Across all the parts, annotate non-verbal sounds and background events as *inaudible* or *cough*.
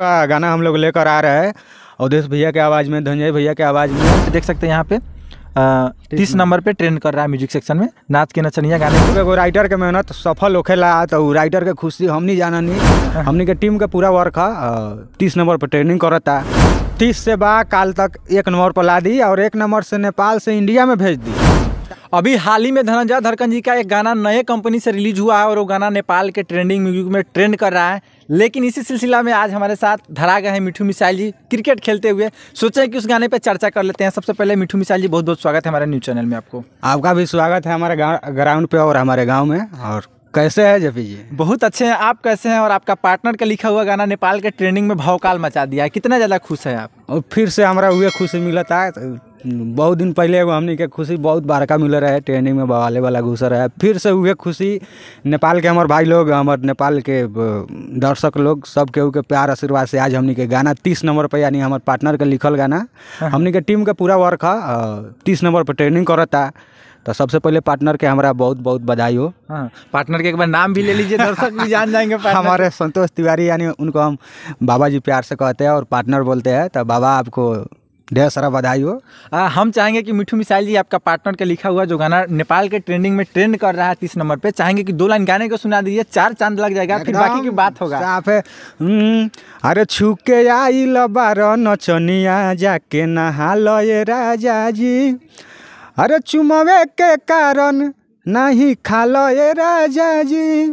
का गाना हम लोग लेकर आ रहा है देश भैया के आवाज़ में धनजय भैया के आवाज़ में देख सकते हैं यहाँ पे तीस नंबर पे ट्रेंड कर रहा है म्यूजिक सेक्शन में नाच के नचनिया गाने एगो राइटर के मेहनत सफल होखेला तो राइटर के खुशी हम जाना जाननी *laughs* हमने के टीम के पूरा वर्क है तीस नंबर पर ट्रेनिंग करता तीस से बा काल तक एक नंबर पर ला दी और एक नंबर से नेपाल से इंडिया में भेज दी अभी हाल ही में धनंजय धरकन जी का एक गाना नए कंपनी से रिलीज हुआ है और वो गाना नेपाल के ट्रेंडिंग म्यूजिक में ट्रेंड कर रहा है लेकिन इसी सिलसिला में आज हमारे साथ धरा गए हैं मिठू मिसाइल जी क्रिकेट खेलते हुए सोचे कि उस गाने पर चर्चा कर लेते हैं सबसे पहले मिठू मिसाइल जी बहुत बहुत स्वागत है हमारे न्यूज़ चैनल में आपको आपका भी स्वागत है हमारे ग्राउंड पे और हमारे गाँव में और कैसे है जफी जी बहुत अच्छे हैं आप कैसे हैं और आपका पार्टनर का लिखा हुआ गाना नेपाल के ट्रेंडिंग में भावकाल मचा दिया कितना ज़्यादा खुश है आप और फिर से हमारा हुए खुशी मिला था बहुत दिन पहले एगो हमने के खुशी बहुत बड़का मिलल रहे ट्रेनिंग में बवाले वाला घुसल रहे फिर से वह खुशी नेपाल के हमार भाई लोग हमारे नेपाल के दर्शक लोग सब केहू के प्यार आशीर्वाद से आज हमने के गाना तीस नंबर पर यानी हमारे पार्टनर के लिखल गाना हाँ। हमने के टीम के पूरा वर्क है तीस नंबर पर ट्रेनिंग करता तो सबसे पहले पार्टनर के हमारा बहुत बहुत बधाई हो हाँ, पार्टनर के एक बार नाम भी ले लीजिए दर्शक भी जान जाएंगे हमारे संतोष तिवारी यानी उनको हम बाबा जी प्यार से कहते हैं और पार्टनर बोलते हैं तो बाबा आपको ढेर सारा बधाई हो आ, हम चाहेंगे कि मिठू मिसाइल जी आपका पार्टनर के लिखा हुआ जो गाना नेपाल के ट्रेंडिंग में ट्रेंड कर रहा है तीस नंबर पे चाहेंगे कि दो लाइन गाने को सुना दीजिए चार चांद लग जाएगा फिर बाकी की बात होगा साफ है हम्म, अरे छुके आई लबार नचनिया जाके नहा लय राजा जी अरे चुमवे के कारण नहीं खा लय राजा जी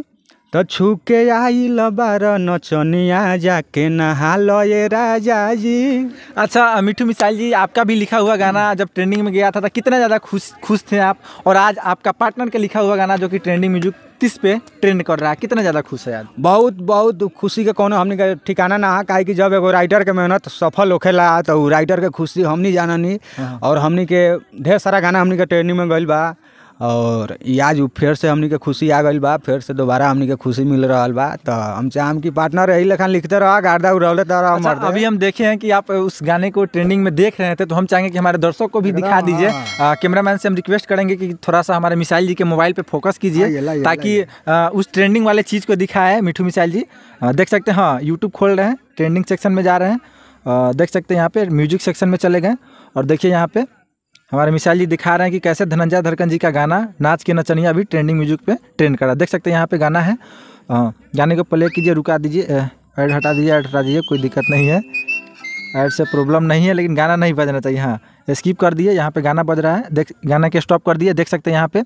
तो छुके आई लबार नचनिया जाके नहा लये राजा जी अच्छा मिठू मिसाइल जी आपका भी लिखा हुआ गाना हम्म। जब ट्रेंडिंग में गया था तो कितना ज़्यादा खुश खुश थे आप और आज आपका पार्टनर का लिखा हुआ गाना जो कि ट्रेंडिंग म्यूजिक तीस पे ट्रेंड कर रहा है कितना ज़्यादा खुश है यार बहुत बहुत खुशी के कोनो हमने का ठिकाना ना कहा कि जब एगो राइटर के मेहनत सफल होखेला तो राइटर के खुशी हमनी जाननी हाँ। और हमने के ढेर सारा गाना हमने के ट्रेंडिंग में गई बा और आज फिर से हमनी के खुशी आ गई बा फिर से दोबारा हमनी के खुशी मिल रहा बा तो हम चाहम कि पार्टनर यही लखन लिखते रहा गार्दा उड़ौले तरह अच्छा, अभी हम देखे हैं कि आप उस गाने को ट्रेंडिंग में देख रहे थे तो हम चाहेंगे कि हमारे दर्शक को भी हाँ, दिखा दीजिए कैमरामैन हाँ। से हम रिक्वेस्ट करेंगे कि थोड़ा सा हमारे मिसाइल जी के मोबाइल पर फोकस कीजिए हाँ, ताकि उस ट्रेंडिंग वाले चीज़ को दिखाए मिठू मिसाइल जी देख सकते हैं हाँ यूट्यूब खोल रहे हैं ट्रेंडिंग सेक्शन में जा रहे हैं देख सकते हैं यहाँ पे म्यूजिक सेक्शन में चले गए और देखिए यहाँ पर हमारे मिसाइल जी दिखा रहे हैं कि कैसे धनंजय धरकन जी का गाना नाच के नचनिया भी ट्रेंडिंग म्यूजिक पे ट्रेंड करा देख सकते हैं यहाँ पे गाना है गाने को प्ले कीजिए रुका दीजिए ऐड हटा दीजिए ऐड हटा दीजिए कोई दिक्कत नहीं है ऐड से प्रॉब्लम नहीं है लेकिन गाना नहीं बजना चाहिए हाँ स्किप कर दिए यहाँ पे गाना बज रहा है देख गाना के स्टॉप कर दिए देख सकते हैं यहाँ पर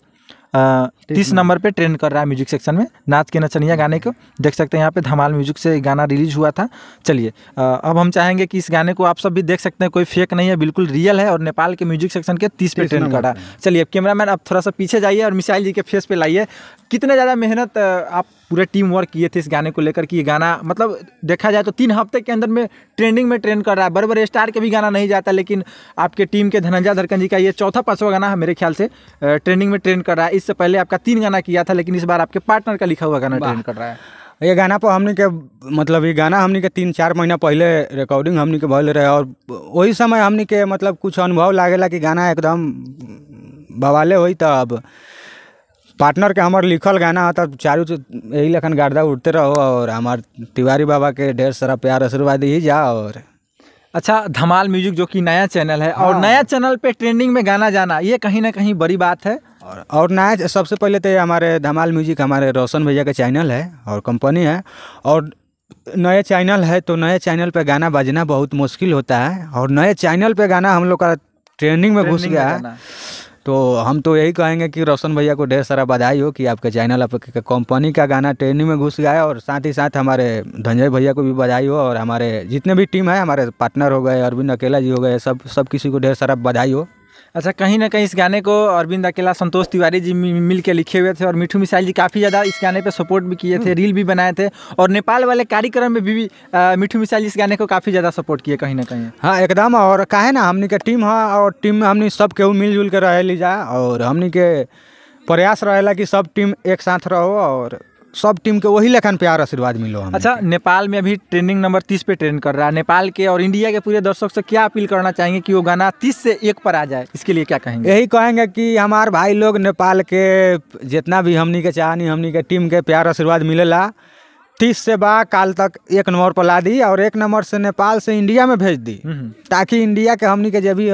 तीस नंबर पे ट्रेंड कर रहा है म्यूजिक सेक्शन में नाच के नचनिया गाने को देख सकते हैं यहाँ पे धमाल म्यूजिक से गाना रिलीज हुआ था चलिए अब हम चाहेंगे कि इस गाने को आप सब भी देख सकते हैं कोई फेक नहीं है बिल्कुल रियल है और नेपाल के म्यूजिक सेक्शन के तीस पे ट्रेंड कर रहा है चलिए अब कैमरा अब थोड़ा सा पीछे जाइए और मिसाइल जी के फेस पर लाइए कितने ज़्यादा मेहनत आप पूरे टीम वर्क किए थे इस गाने को लेकर कि ये गाना मतलब देखा जाए तो तीन हफ्ते के अंदर में ट्रेंडिंग में ट्रेंड कर रहा है बड़े बड़े स्टार के भी गाना नहीं जाता लेकिन आपके टीम के धनंजय धरकन जी का ये चौथा पाँचवा गाना मेरे ख्याल से ट्रेंडिंग में ट्रेंड कर रहा है इससे पहले आपका तीन गाना किया था लेकिन इस बार आपके पार्टनर का लिखा हुआ गाना ट्रेंड कर रहा है ये गाना पर तो हमने के मतलब ये गाना हमने के तीन चार महीना पहले रिकॉर्डिंग हमने के भले रहे और वही समय हमने के मतलब कुछ अनुभव लागेला कि गाना एकदम बवाले हुई तब पार्टनर के हमार लिखल गाना तब चारू यही लखन गार्दा उठते रहो और हमार तिवारी बाबा के ढेर सारा प्यार आशीर्वाद ही जा और अच्छा धमाल म्यूजिक जो कि नया चैनल है हाँ। और नया चैनल पे ट्रेंडिंग में गाना जाना ये कहीं ना कहीं बड़ी बात है और और नया सबसे पहले तो हमारे धमाल म्यूजिक हमारे रोशन भैया का चैनल है और कंपनी है और नए चैनल है तो नए चैनल पे गाना बजना बहुत मुश्किल होता है और नए चैनल पे गाना हम लोग का ट्रेंडिंग में घुस गया है तो हम तो यही कहेंगे कि रोशन भैया को ढेर सारा बधाई हो कि आपके चैनल आपके कंपनी का गाना ट्रेंडिंग में घुस गया है और साथ ही साथ हमारे धनजय भैया को भी बधाई हो और हमारे जितने भी टीम है हमारे पार्टनर हो गए अरविंद अकेला जी हो गए सब सब किसी को ढेर सारा बधाई हो अच्छा कहीं ना कहीं इस गाने को अरविंद अकेला संतोष तिवारी जी मिल के लिखे हुए थे और मिठू मिसाइल जी काफ़ी ज़्यादा इस गाने पे सपोर्ट भी किए थे रील हम्म। भी बनाए थे और नेपाल वाले कार्यक्रम में भी मिठू मिसाइल जी इस गाने को काफ़ी ज़्यादा सपोर्ट किए कहीं ना कहीं हाँ एकदम और का है ना हमने के टीम है हाँ, और टीम में हमने सब केहू मिलजुल के रह ली जाए और हमने के प्रयास रहेला कि सब टीम एक साथ रहो और सब टीम के वही लेखन प्यार आशीर्वाद मिलो हम अच्छा नेपाल में अभी ट्रेनिंग नंबर तीस पे ट्रेन कर रहा है नेपाल के और इंडिया के पूरे दर्शक से क्या अपील करना चाहेंगे कि वो गाना तीस से एक पर आ जाए इसके लिए क्या कहेंगे यही कहेंगे कि हमारे भाई लोग नेपाल के जितना भी हमनी के चाहनी हमनी के टीम के प्यार आशीर्वाद मिलेला तीस से बा काल तक एक नंबर पर ला दी और एक नंबर से नेपाल से इंडिया में भेज दी हम्म, हम्म। ताकि इंडिया के हमनी के जब भी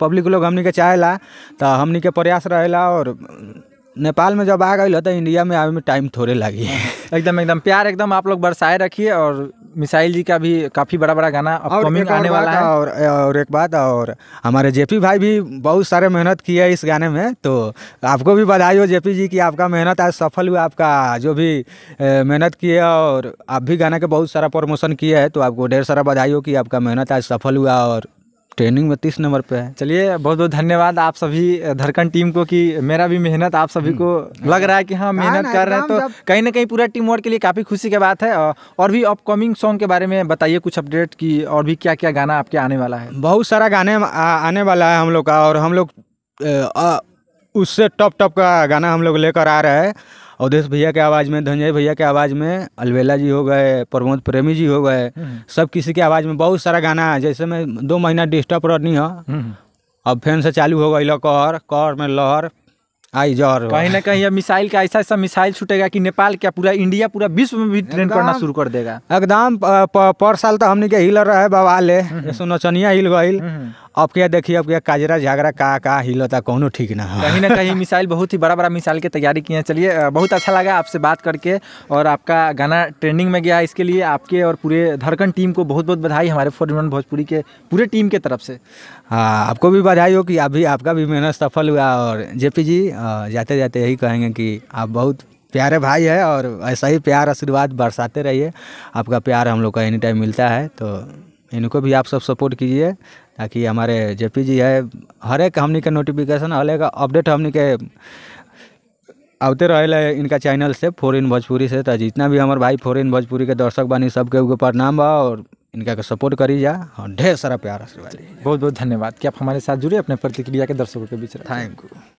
पब्लिक लोग हमनी के चाहेला तो हमनी के प्रयास रहेला और नेपाल में जब आ गई तो इंडिया में आवे में टाइम थोड़े लगी एकदम एकदम प्यार एकदम आप लोग बरसाए रखिए और मिसाइल जी का भी काफ़ी बड़ा बड़ा गाना एक आने वाला है और और एक बात और हमारे जेपी भाई भी बहुत सारे मेहनत किए इस गाने में तो आपको भी बधाई हो जेपी जी की आपका मेहनत आज सफल हुआ आपका जो भी मेहनत किए और आप भी गाने के बहुत सारा प्रमोशन किए है तो आपको ढेर सारा बधाई हो कि आपका मेहनत आज सफल हुआ और ट्रेनिंग में तीस नंबर पे है चलिए बहुत बहुत धन्यवाद आप सभी धरकन टीम को कि मेरा भी मेहनत आप सभी को हम्म। लग रहा है कि हाँ मेहनत कर रहे हैं तो कहीं ना कहीं पूरा टीम वर्क के लिए काफ़ी खुशी की बात है और भी अपकमिंग सॉन्ग के बारे में बताइए कुछ अपडेट की और भी क्या क्या गाना आपके आने वाला है बहुत सारा गाने आने वाला है हम लोग का और हम लोग उससे टॉप टॉप का गाना हम लोग लेकर आ रहे हैं अवधेश भैया के आवाज़ में धनंजय भैया के आवाज़ में अलवेला जी हो गए प्रमोद प्रेमी जी हो गए हम्म। सब किसी के आवाज़ में बहुत सारा गाना है जैसे मैं दो महीना डिस्टर्ब रहनी हूँ हम्म। अब फैन से चालू हो गई कर कर में लहर आई जर कहीं ना कहीं मिसाइल का ऐसा ऐसा मिसाइल छूटेगा कि नेपाल क्या पूरा इंडिया पूरा विश्व में भी ट्रेन करना शुरू कर देगा एकदम पर साल तो हमने के हिलर रहे बवाले हम्म। सुनो चनिया हिल गई अब क्या देखिए अब क्या काजरा झागरा का का हिलता कौन ठीक ना है हाँ। कहीं ना कहीं मिसाइल बहुत ही बड़ा बड़ा मिसाइल की तैयारी किए चलिए बहुत अच्छा लगा आपसे बात करके और आपका गाना ट्रेंडिंग में गया इसके लिए आपके और पूरे धड़कन टीम को बहुत बहुत बधाई हमारे फोर वन भोजपुरी के पूरे टीम के तरफ से हाँ आपको भी बधाई हो कि अभी आपका भी मेहनत सफल हुआ और जेपी जी जाते जाते यही कहेंगे कि आप बहुत प्यारे भाई है और ऐसा ही प्यार आशीर्वाद बरसाते रहिए आपका प्यार हम लोग का एनी टाइम मिलता है तो इनको भी आप सब सपोर्ट कीजिए ताकि हमारे जे पी जी है हर एक हमने के नोटिफिकेशन हर एक अपडेट हमने के आते रहे इनका चैनल से इन भोजपुरी से तो जितना भी हमारे भाई इन भोजपुरी के दर्शक बनी सबके ऊपर प्रणाम बा और इनका के सपोर्ट करी जा और ढेर सारा प्यार आशीर्वाद बहुत बहुत धन्यवाद कि आप हमारे साथ जुड़े अपने प्रतिक्रिया के दर्शकों के बीच थैंक यू